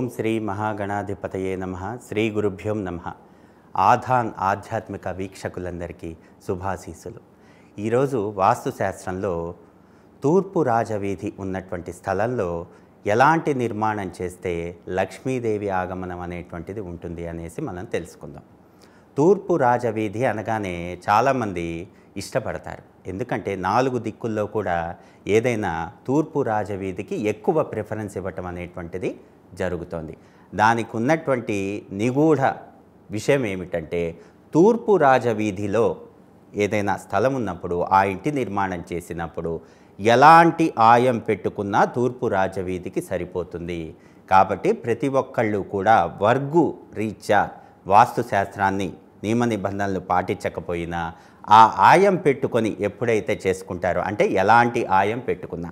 ఓం శ్రీ మహాగణాధిపతయే నమ శ్రీ గురుభ్యోం నమ ఆధాన్ ఆధ్యాత్మిక వీక్షకులందరికీ శుభాశీసులు ఈరోజు వాస్తుశాస్త్రంలో తూర్పు రాజవీధి ఉన్నటువంటి స్థలంలో ఎలాంటి నిర్మాణం చేస్తే లక్ష్మీదేవి ఆగమనం అనేటువంటిది ఉంటుంది అనేసి మనం తెలుసుకుందాం తూర్పు రాజవీధి అనగానే చాలామంది ఇష్టపడతారు ఎందుకంటే నాలుగు దిక్కుల్లో కూడా ఏదైనా తూర్పు రాజవీధికి ఎక్కువ ప్రిఫరెన్స్ ఇవ్వటం అనేటువంటిది జరుగుతోంది దానికి ఉన్నటువంటి నిగూఢ విషయం ఏమిటంటే తూర్పు రాజవీధిలో ఏదైనా స్థలం ఉన్నప్పుడు ఆ ఇంటి నిర్మాణం చేసినప్పుడు ఎలాంటి ఆయం పెట్టుకున్నా తూర్పు రాజవీధికి సరిపోతుంది కాబట్టి ప్రతి ఒక్కళ్ళు కూడా వర్గు రీత్యా వాస్తుశాస్త్రాన్ని నియమ నిబంధనలు పాటించకపోయినా ఆ ఆయం పెట్టుకొని ఎప్పుడైతే చేసుకుంటారో అంటే ఎలాంటి ఆయం పెట్టుకున్నా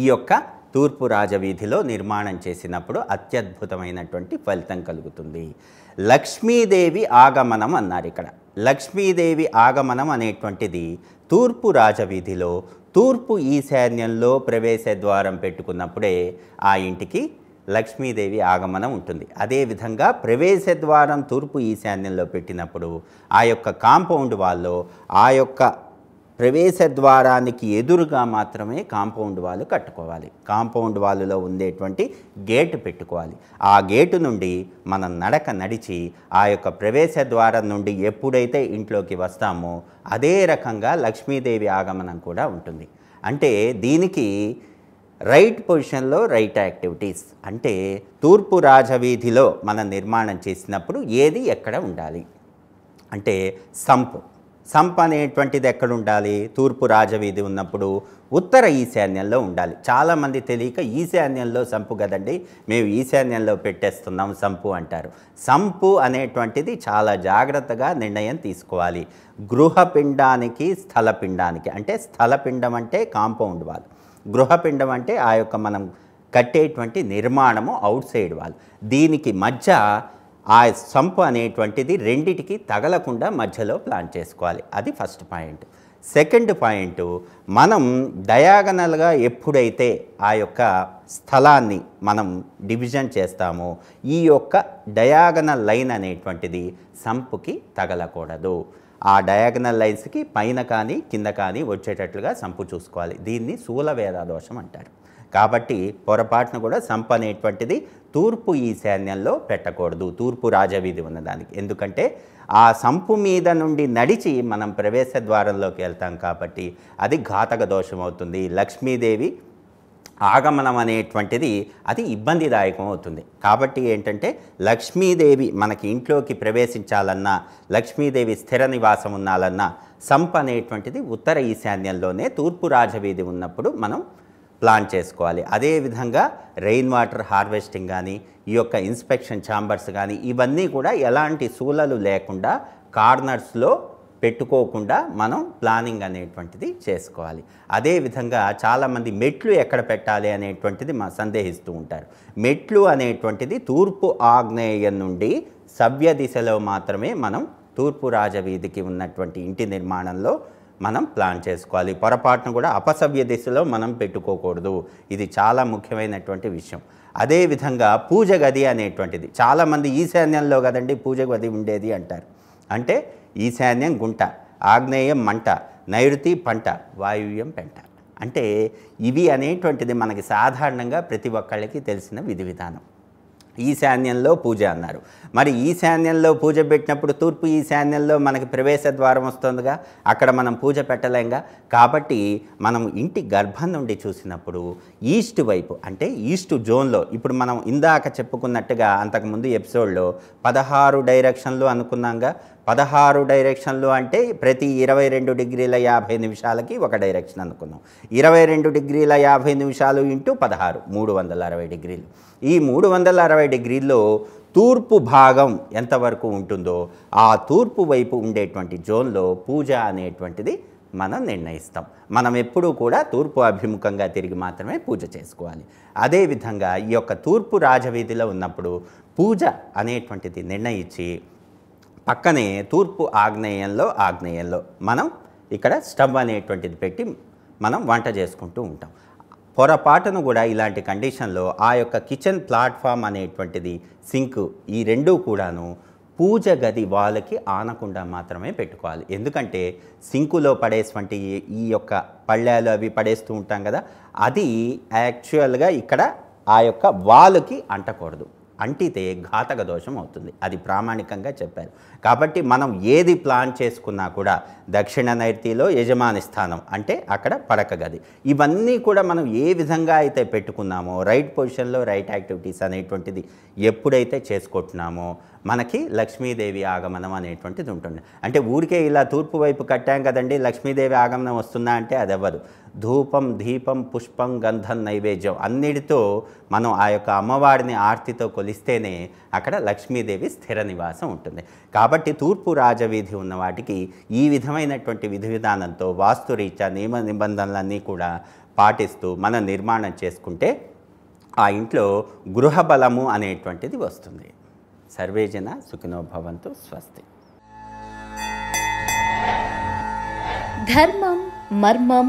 ఈ యొక్క తూర్పు రాజవీధిలో నిర్మాణం చేసినప్పుడు అత్యద్భుతమైనటువంటి ఫలితం కలుగుతుంది లక్ష్మీదేవి ఆగమనం అన్నారు ఇక్కడ లక్ష్మీదేవి ఆగమనం అనేటువంటిది తూర్పు రాజవీధిలో తూర్పు ఈశాన్యంలో ప్రవేశ ద్వారం పెట్టుకున్నప్పుడే ఆ ఇంటికి లక్ష్మీదేవి ఆగమనం ఉంటుంది అదేవిధంగా ప్రవేశ ద్వారం తూర్పు ఈశాన్యంలో పెట్టినప్పుడు ఆ యొక్క కాంపౌండ్ వాళ్ళు ఆ యొక్క ప్రవేశ ద్వారానికి ఎదురుగా మాత్రమే కాంపౌండ్ వాళ్ళు కట్టుకోవాలి కాంపౌండ్ వాళ్ళలో ఉండేటువంటి గేట్ పెట్టుకోవాలి ఆ గేటు నుండి మనం నడక నడిచి ఆ యొక్క ప్రవేశ ద్వారం నుండి ఎప్పుడైతే ఇంట్లోకి వస్తామో అదే రకంగా లక్ష్మీదేవి ఆగమనం కూడా ఉంటుంది అంటే దీనికి రైట్ పొజిషన్లో రైట్ యాక్టివిటీస్ అంటే తూర్పు రాజవీధిలో మనం నిర్మాణం చేసినప్పుడు ఏది ఎక్కడ ఉండాలి అంటే సంపు సంప అనేటువంటిది ఎక్కడ ఉండాలి తూర్పు రాజవీధి ఉన్నప్పుడు ఉత్తర ఈశాన్యంలో ఉండాలి చాలామంది తెలియక ఈశాన్యంలో సంపు కదండి మేము ఈశాన్యంలో పెట్టేస్తున్నాం సంపు అంటారు సంపు అనేటువంటిది చాలా జాగ్రత్తగా నిర్ణయం తీసుకోవాలి గృహపిండానికి స్థలపిండానికి అంటే స్థలపిండం అంటే కాంపౌండ్ వాళ్ళు గృహపిండం అంటే ఆ యొక్క మనం కట్టేటువంటి నిర్మాణము అవుట్ సైడ్ వాళ్ళు దీనికి మధ్య ఆ సంపు అనేటువంటిది రెండిటికి తగలకుండా మధ్యలో ప్లాన్ చేసుకోవాలి అది ఫస్ట్ పాయింట్ సెకండ్ పాయింట్ మనం డయాగనల్గా ఎప్పుడైతే ఆ యొక్క స్థలాన్ని మనం డివిజన్ చేస్తామో ఈ యొక్క డయాగనల్ లైన్ అనేటువంటిది సంపుకి తగలకూడదు ఆ డయాగనల్ లైన్స్కి పైన కానీ కింద కానీ వచ్చేటట్లుగా సంపు చూసుకోవాలి దీన్ని సూలవేద దోషం అంటారు కాబట్టి పొరపాటున కూడా సంపనేటువంటిది అనేటువంటిది తూర్పు ఈశాన్యంలో పెట్టకూడదు తూర్పు రాజవీధి ఉన్నదానికి ఎందుకంటే ఆ సంపు మీద నుండి నడిచి మనం ప్రవేశ ద్వారంలోకి వెళ్తాం కాబట్టి అది ఘాతక దోషం అవుతుంది లక్ష్మీదేవి ఆగమనం అనేటువంటిది అది ఇబ్బందిదాయకం అవుతుంది కాబట్టి ఏంటంటే లక్ష్మీదేవి మనకి ఇంట్లోకి ప్రవేశించాలన్నా లక్ష్మీదేవి స్థిర నివాసం ఉండాలన్నా సంప్ అనేటువంటిది ఉత్తర ఈశాన్యంలోనే తూర్పు రాజవీధి ఉన్నప్పుడు మనం ప్లాన్ చేసుకోవాలి అదేవిధంగా రెయిన్ వాటర్ హార్వెస్టింగ్ కానీ ఈ యొక్క ఇన్స్పెక్షన్ ఛాంబర్స్ కానీ ఇవన్నీ కూడా ఎలాంటి సూలలు లేకుండా కార్నర్స్లో పెట్టుకోకుండా మనం ప్లానింగ్ అనేటువంటిది చేసుకోవాలి అదేవిధంగా చాలామంది మెట్లు ఎక్కడ పెట్టాలి అనేటువంటిది మా సందేహిస్తూ ఉంటారు మెట్లు అనేటువంటిది తూర్పు ఆగ్నేయం నుండి సవ్య దిశలో మాత్రమే మనం తూర్పు రాజవీధికి ఉన్నటువంటి ఇంటి నిర్మాణంలో మనం ప్లాన్ చేసుకోవాలి పొరపాటును కూడా అపసవ్య దిశలో మనం పెట్టుకోకూడదు ఇది చాలా ముఖ్యమైనటువంటి విషయం అదేవిధంగా పూజ గది అనేటువంటిది చాలామంది ఈశాన్యంలో కదండి పూజ గది ఉండేది అంటారు అంటే ఈశాన్యం గుంట ఆగ్నేయం మంట నైరుతి పంట వాయువ్యం పెంట అంటే ఇవి అనేటువంటిది మనకి సాధారణంగా ప్రతి ఒక్కళ్ళకి తెలిసిన విధి విధానం ఈశాన్యంలో పూజ అన్నారు మరి ఈశాన్యంలో పూజ పెట్టినప్పుడు తూర్పు ఈశాన్యంలో మనకి ప్రవేశ ద్వారం వస్తుందిగా అక్కడ మనం పూజ పెట్టలేంగా కాబట్టి మనం ఇంటి గర్భం నుండి చూసినప్పుడు ఈస్ట్ వైపు అంటే ఈస్ట్ జోన్లో ఇప్పుడు మనం ఇందాక చెప్పుకున్నట్టుగా అంతకుముందు ఎపిసోడ్లో పదహారు డైరెక్షన్లు అనుకున్నాంగా పదహారు డైరెక్షన్లు అంటే ప్రతి ఇరవై రెండు డిగ్రీల యాభై నిమిషాలకి ఒక డైరెక్షన్ అనుకున్నాం ఇరవై రెండు డిగ్రీల యాభై నిమిషాలు ఇంటూ పదహారు మూడు వందల అరవై డిగ్రీలు ఈ మూడు వందల అరవై డిగ్రీల్లో తూర్పు భాగం ఎంతవరకు ఉంటుందో ఆ తూర్పు వైపు ఉండేటువంటి జోన్లో పూజ అనేటువంటిది మనం నిర్ణయిస్తాం మనం ఎప్పుడూ కూడా తూర్పు అభిముఖంగా తిరిగి మాత్రమే పూజ చేసుకోవాలి అదేవిధంగా ఈ యొక్క తూర్పు రాజవీధిలో ఉన్నప్పుడు పూజ అనేటువంటిది నిర్ణయించి పక్కనే తూర్పు ఆగ్నేయంలో ఆగ్నేయంలో మనం ఇక్కడ స్టవ్ అనేటువంటిది పెట్టి మనం వంట చేసుకుంటూ ఉంటాం పొరపాటును కూడా ఇలాంటి కండిషన్లో ఆ యొక్క కిచెన్ ప్లాట్ఫామ్ అనేటువంటిది సింక్ ఈ రెండూ కూడాను పూజ గది వాళ్ళకి ఆనకుండా మాత్రమే పెట్టుకోవాలి ఎందుకంటే సింకులో పడేటువంటి ఈ యొక్క పళ్ళాలు అవి పడేస్తూ ఉంటాం కదా అది యాక్చువల్గా ఇక్కడ ఆ యొక్క వాళ్ళకి అంటకూడదు అంటితే ఘాతక దోషం అవుతుంది అది ప్రామాణికంగా చెప్పారు కాబట్టి మనం ఏది ప్లాన్ చేసుకున్నా కూడా దక్షిణ నైర్తిలో యజమాని స్థానం అంటే అక్కడ పడక గది ఇవన్నీ కూడా మనం ఏ విధంగా అయితే పెట్టుకున్నామో రైట్ పొజిషన్లో రైట్ యాక్టివిటీస్ అనేటువంటిది ఎప్పుడైతే చేసుకుంటున్నామో మనకి లక్ష్మీదేవి ఆగమనం అనేటువంటిది ఉంటుంది అంటే ఊరికే ఇలా తూర్పు వైపు కట్టాం కదండి లక్ష్మీదేవి ఆగమనం వస్తుందా అంటే అది అవ్వదు ధూపం దీపం పుష్పం గంధం నైవేద్యం అన్నిటితో మనం ఆ యొక్క అమ్మవారిని ఆర్తితో కొలిస్తేనే అక్కడ లక్ష్మీదేవి స్థిర నివాసం ఉంటుంది కాబట్టి తూర్పు రాజవీధి ఉన్న వాటికి ఈ విధమైనటువంటి విధి విధానంతో వాస్తురీత్యా నియమ నిబంధనలన్నీ కూడా పాటిస్తూ మన నిర్మాణం చేసుకుంటే ఆ ఇంట్లో గృహబలము అనేటువంటిది వస్తుంది సర్వేజన సుఖినోభవంతో స్వస్తి ధర్మం మర్మం